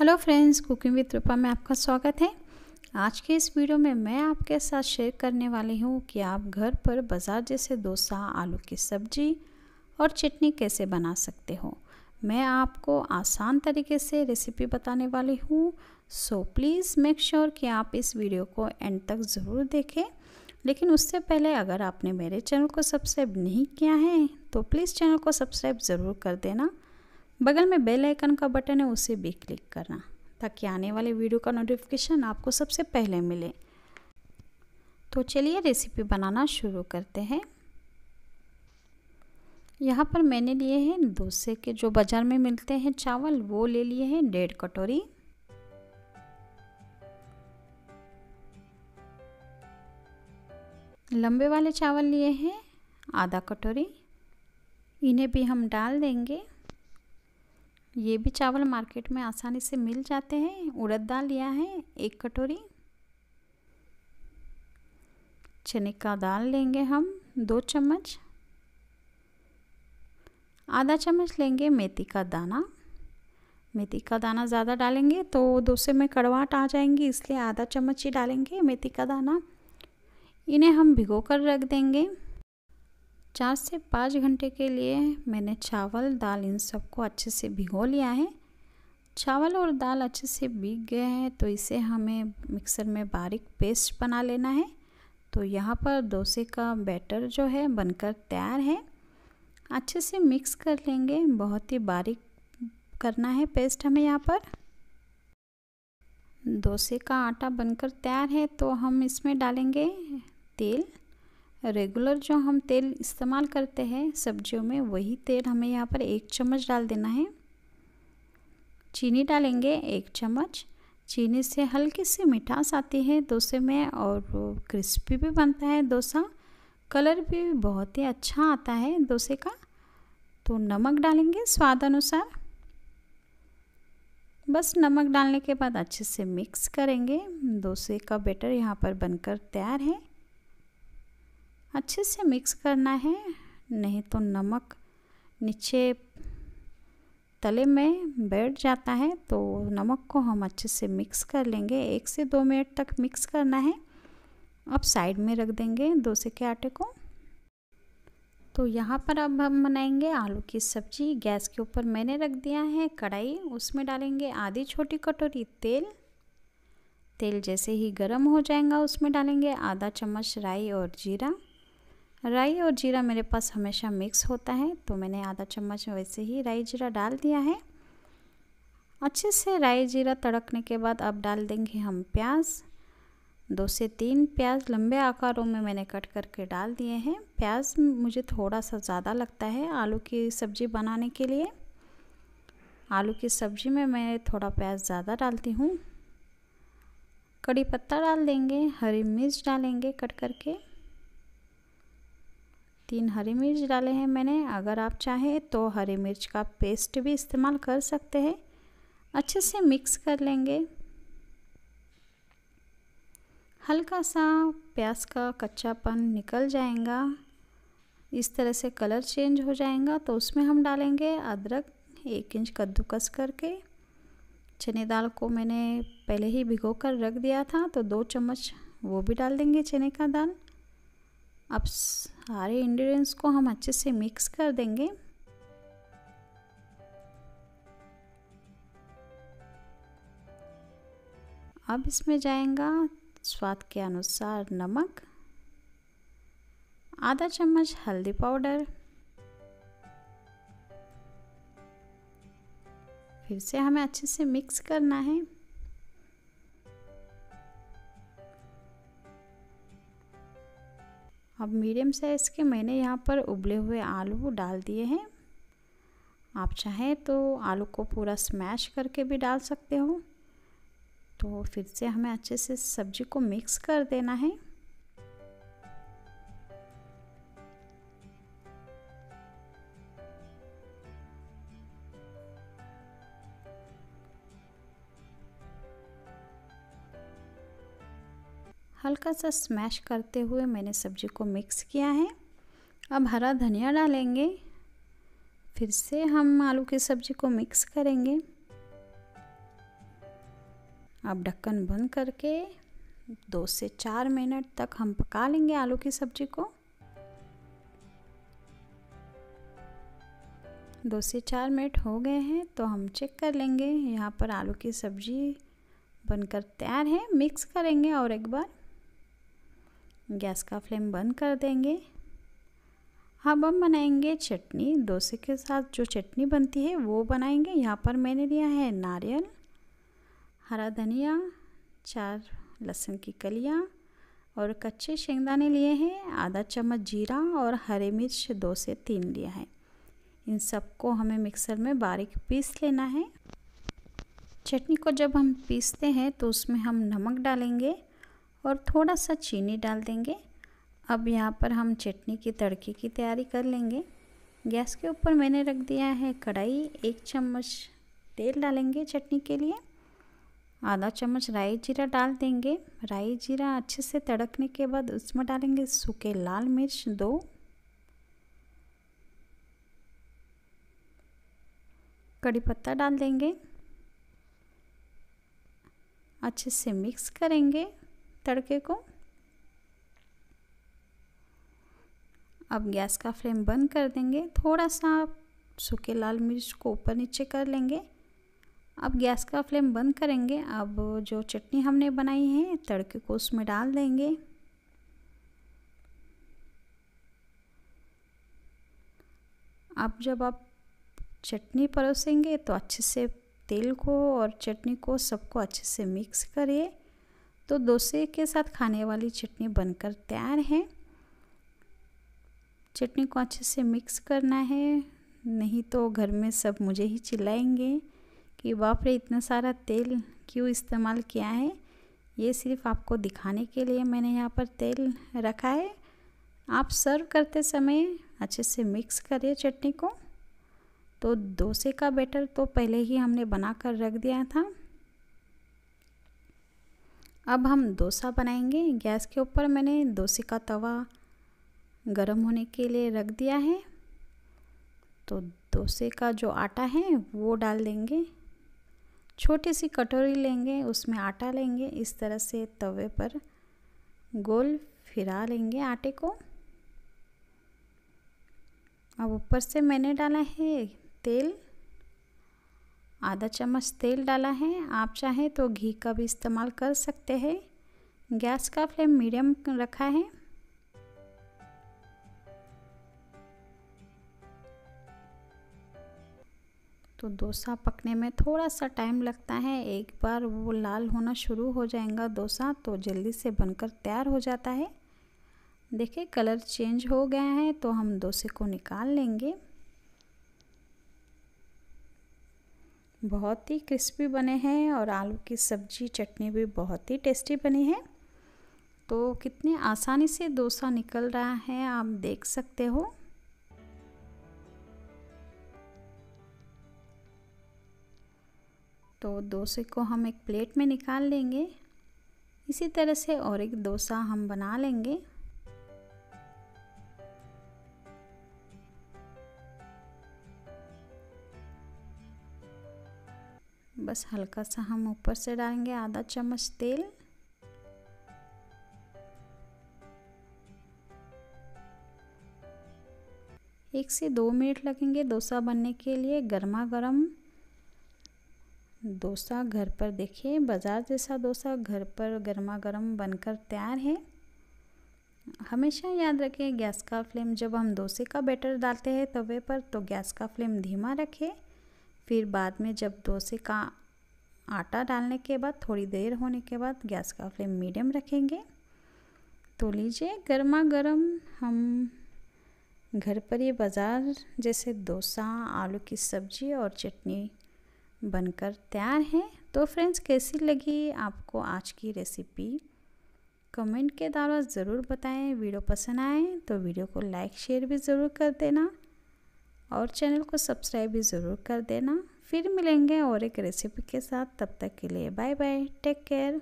hello friends cooking with Rupa में आपका स्वागत है आज के इस वीडियो में मैं आपके साथ शेयर करने वाली हूँ कि आप घर पर बाज़ार जैसे डोसा आलू की सब्जी और चटनी कैसे बना सकते हो मैं आपको आसान तरीके से रेसिपी बताने वाली हूँ सो प्लीज़ मेक श्योर कि आप इस वीडियो को एंड तक ज़रूर देखें लेकिन उससे पहले अगर आपने मेरे चैनल को सब्सक्राइब नहीं किया है तो प्लीज़ चैनल को सब्सक्राइब ज़रूर कर देना बगल में बेल आइकन का बटन है उसे भी क्लिक करना ताकि आने वाले वीडियो का नोटिफिकेशन आपको सबसे पहले मिले तो चलिए रेसिपी बनाना शुरू करते हैं यहाँ पर मैंने लिए हैं दूसरे के जो बाज़ार में मिलते हैं चावल वो ले लिए हैं डेढ़ कटोरी लंबे वाले चावल लिए हैं आधा कटोरी इन्हें भी हम डाल देंगे ये भी चावल मार्केट में आसानी से मिल जाते हैं उड़द दाल लिया है एक कटोरी चने का दाल लेंगे हम दो चम्मच आधा चम्मच लेंगे मेथी का दाना मेथी का दाना ज़्यादा डालेंगे तो दूसरे में कड़वाहट आ जाएंगी इसलिए आधा चम्मच ही डालेंगे मेथी का दाना इन्हें हम भिगो कर रख देंगे चार से पाँच घंटे के लिए मैंने चावल दाल इन सबको अच्छे से भिगो लिया है चावल और दाल अच्छे से भीग गए हैं तो इसे हमें मिक्सर में बारीक पेस्ट बना लेना है तो यहाँ पर डोसे का बैटर जो है बनकर तैयार है अच्छे से मिक्स कर लेंगे बहुत ही बारीक करना है पेस्ट हमें यहाँ पर डोसे का आटा बनकर तैयार है तो हम इसमें डालेंगे तेल रेगुलर जो हम तेल इस्तेमाल करते हैं सब्जियों में वही तेल हमें यहाँ पर एक चम्मच डाल देना है चीनी डालेंगे एक चम्मच चीनी से हल्की सी मिठास आती है डोसे में और क्रिस्पी भी बनता है डोसा कलर भी बहुत ही अच्छा आता है डोसे का तो नमक डालेंगे स्वाद अनुसार बस नमक डालने के बाद अच्छे से मिक्स करेंगे डोसे का बेटर यहाँ पर बनकर तैयार है अच्छे से मिक्स करना है नहीं तो नमक नीचे तले में बैठ जाता है तो नमक को हम अच्छे से मिक्स कर लेंगे एक से दो मिनट तक मिक्स करना है अब साइड में रख देंगे डोसे के आटे को तो यहाँ पर अब हम बनाएंगे आलू की सब्जी गैस के ऊपर मैंने रख दिया है कढ़ाई उसमें डालेंगे आधी छोटी कटोरी तेल तेल जैसे ही गर्म हो जाएगा उसमें डालेंगे आधा चम्मच राई और जीरा राई और जीरा मेरे पास हमेशा मिक्स होता है तो मैंने आधा चम्मच वैसे ही राई जीरा डाल दिया है अच्छे से राई जीरा तड़कने के बाद अब डाल देंगे हम प्याज दो से तीन प्याज लंबे आकारों में मैंने कट करके डाल दिए हैं प्याज मुझे थोड़ा सा ज़्यादा लगता है आलू की सब्ज़ी बनाने के लिए आलू की सब्ज़ी में मैं थोड़ा प्याज ज़्यादा डालती हूँ कड़ी पत्ता डाल देंगे हरी मिर्च डालेंगे कट करके तीन हरी मिर्च डाले हैं मैंने अगर आप चाहें तो हरी मिर्च का पेस्ट भी इस्तेमाल कर सकते हैं अच्छे से मिक्स कर लेंगे हल्का सा प्याज का कच्चापन निकल जाएगा इस तरह से कलर चेंज हो जाएगा तो उसमें हम डालेंगे अदरक एक इंच कद्दूकस करके चने दाल को मैंने पहले ही भिगो कर रख दिया था तो दो चम्मच वो भी डाल देंगे चने का दाल अब सारे इंग्रेडिएंट्स को हम अच्छे से मिक्स कर देंगे अब इसमें जाएगा स्वाद के अनुसार नमक आधा चम्मच हल्दी पाउडर फिर से हमें अच्छे से मिक्स करना है अब मीडियम साइज़ के मैंने यहाँ पर उबले हुए आलू डाल दिए हैं आप चाहें तो आलू को पूरा स्मैश करके भी डाल सकते हो तो फिर से हमें अच्छे से सब्जी को मिक्स कर देना है हल्का सा स्मैश करते हुए मैंने सब्जी को मिक्स किया है अब हरा धनिया डालेंगे फिर से हम आलू की सब्जी को मिक्स करेंगे अब ढक्कन बंद करके दो से चार मिनट तक हम पका लेंगे आलू की सब्जी को दो से चार मिनट हो गए हैं तो हम चेक कर लेंगे यहाँ पर आलू की सब्जी बनकर तैयार है मिक्स करेंगे और एक बार गैस का फ्लेम बंद कर देंगे अब हम बनाएंगे चटनी डोसे के साथ जो चटनी बनती है वो बनाएंगे यहाँ पर मैंने लिया है नारियल हरा धनिया चार लहसुन की कलियाँ और कच्चे शेंगदाने लिए हैं आधा चम्मच जीरा और हरे मिर्च दो से तीन लिया है इन सबको हमें मिक्सर में बारीक पीस लेना है चटनी को जब हम पीसते हैं तो उसमें हम नमक डालेंगे और थोड़ा सा चीनी डाल देंगे अब यहाँ पर हम चटनी की तड़के की तैयारी कर लेंगे गैस के ऊपर मैंने रख दिया है कढ़ाई एक चम्मच तेल डालेंगे चटनी के लिए आधा चम्मच राई जीरा डाल देंगे राई जीरा अच्छे से तड़कने के बाद उसमें डालेंगे सूखे लाल मिर्च दो कड़ी पत्ता डाल देंगे अच्छे से मिक्स करेंगे तड़के को अब गैस का फ्लेम बंद कर देंगे थोड़ा सा सूखे लाल मिर्च को ऊपर नीचे कर लेंगे अब गैस का फ्लेम बंद करेंगे अब जो चटनी हमने बनाई है तड़के को उसमें डाल देंगे अब जब आप चटनी परोसेंगे तो अच्छे से तेल को और चटनी को सबको अच्छे से मिक्स करिए तो डोसे के साथ खाने वाली चटनी बनकर तैयार है चटनी को अच्छे से मिक्स करना है नहीं तो घर में सब मुझे ही चिल्लाएंगे कि बाप रे इतना सारा तेल क्यों इस्तेमाल किया है ये सिर्फ आपको दिखाने के लिए मैंने यहाँ पर तेल रखा है आप सर्व करते समय अच्छे से मिक्स करिए चटनी को तो डोसे का बैटर तो पहले ही हमने बना कर रख दिया था अब हम डोसा बनाएंगे गैस के ऊपर मैंने डोसे का तवा गर्म होने के लिए रख दिया है तो डोसे का जो आटा है वो डाल देंगे छोटी सी कटोरी लेंगे उसमें आटा लेंगे इस तरह से तवे पर गोल फिरा लेंगे आटे को अब ऊपर से मैंने डाला है तेल आधा चम्मच तेल डाला है आप चाहें तो घी का भी इस्तेमाल कर सकते हैं गैस का फ्लेम मीडियम रखा है तो डोसा पकने में थोड़ा सा टाइम लगता है एक बार वो लाल होना शुरू हो जाएगा डोसा तो जल्दी से बनकर तैयार हो जाता है देखिए कलर चेंज हो गया है तो हम डोसे को निकाल लेंगे बहुत ही क्रिस्पी बने हैं और आलू की सब्जी चटनी भी बहुत ही टेस्टी बनी है तो कितने आसानी से डोसा निकल रहा है आप देख सकते हो तो डोसे को हम एक प्लेट में निकाल लेंगे इसी तरह से और एक डोसा हम बना लेंगे बस हल्का सा हम ऊपर से डालेंगे आधा चम्मच तेल एक से दो मिनट लगेंगे डोसा बनने के लिए गर्मा गर्म डोसा घर पर देखिए बाज़ार जैसा डोसा घर पर गर्मा गर्म बनकर तैयार है हमेशा याद रखें गैस का फ्लेम जब हम डोसे का बैटर डालते हैं तवे पर तो गैस का फ्लेम धीमा रखें फिर बाद में जब डोसे का आटा डालने के बाद थोड़ी देर होने के बाद गैस का फ्लेम मीडियम रखेंगे तो लीजिए गर्मा गर्म हम घर पर ये बाज़ार जैसे डोसा आलू की सब्ज़ी और चटनी बनकर तैयार है तो फ्रेंड्स कैसी लगी आपको आज की रेसिपी कमेंट के द्वारा ज़रूर बताएं वीडियो पसंद आए तो वीडियो को लाइक शेयर भी ज़रूर कर देना और चैनल को सब्सक्राइब भी ज़रूर कर देना फिर मिलेंगे और एक रेसिपी के साथ तब तक के लिए बाय बाय टेक केयर